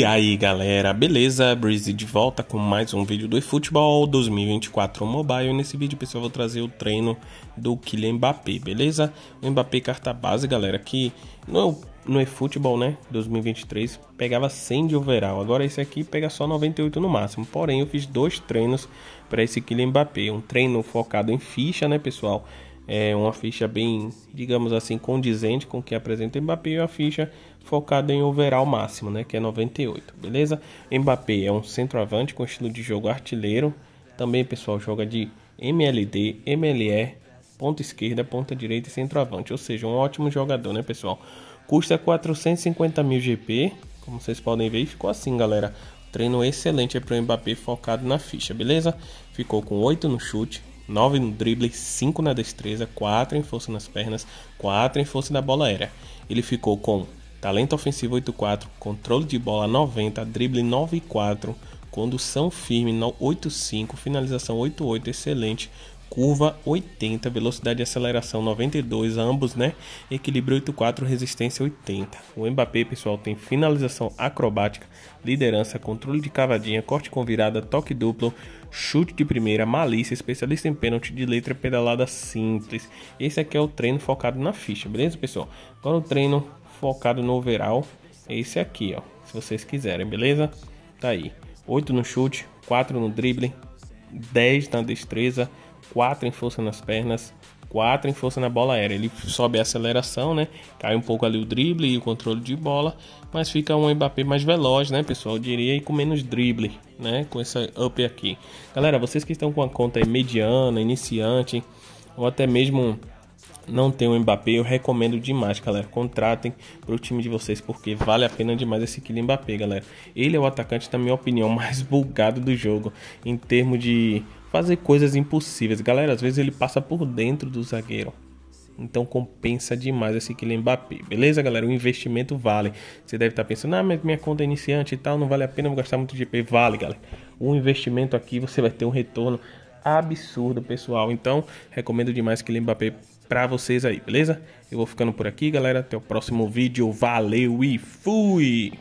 E aí galera, beleza? Breezy de volta com mais um vídeo do eFootball 2024 Mobile. Nesse vídeo, pessoal, eu vou trazer o treino do Kylian Mbappé, beleza? O Mbappé carta base, galera, que no, no eFootball, né, 2023, pegava 100 de overall. Agora esse aqui pega só 98 no máximo. Porém, eu fiz dois treinos para esse Kylian Mbappé. Um treino focado em ficha, né, pessoal? é uma ficha bem, digamos assim, condizente com o que apresenta o Mbappé e uma ficha focada em overall máximo, né, que é 98, beleza? Mbappé é um centroavante com estilo de jogo artilheiro, também, pessoal, joga de MLD, MLE, ponta esquerda, ponta direita e centroavante, ou seja, um ótimo jogador, né, pessoal? Custa 450 mil GP, como vocês podem ver, e ficou assim, galera. Treino excelente para o Mbappé focado na ficha, beleza? Ficou com 8 no chute, 9 no drible, 5 na destreza, 4 em força nas pernas, 4 em força na bola aérea. Ele ficou com talento ofensivo 8-4, controle de bola 90, drible 9-4, condução firme 8-5, finalização 8-8, excelente, curva 80, velocidade de aceleração 92, ambos, né? Equilíbrio 84, resistência 80. O Mbappé, pessoal, tem finalização acrobática, liderança, controle de cavadinha, corte com virada, toque duplo, chute de primeira, malícia, especialista em pênalti de letra pedalada simples. Esse aqui é o treino focado na ficha, beleza, pessoal? Agora o treino focado no overall é esse aqui, ó. Se vocês quiserem, beleza? Tá aí. 8 no chute, 4 no drible, 10 na destreza, 4 em força nas pernas, 4 em força na bola aérea. Ele sobe a aceleração, né? Cai um pouco ali o drible e o controle de bola, mas fica um Mbappé mais veloz, né, pessoal? Eu diria e com menos drible, né? Com essa up aqui. Galera, vocês que estão com a conta mediana, iniciante, ou até mesmo não tem o Mbappé, eu recomendo demais, galera. Contratem para o time de vocês, porque vale a pena demais esse Kylian Mbappé, galera. Ele é o atacante, na minha opinião, mais bugado do jogo, em termos de fazer coisas impossíveis. Galera, às vezes ele passa por dentro do zagueiro. Então compensa demais esse Kylian Mbappé. Beleza, galera? O investimento vale. Você deve estar tá pensando, ah, mas minha conta é iniciante e tal, não vale a pena, vou gastar muito GP. Vale, galera. O investimento aqui, você vai ter um retorno absurdo, pessoal. Então, recomendo demais Kylian Mbappé pra vocês aí, beleza? Eu vou ficando por aqui, galera. Até o próximo vídeo. Valeu e fui!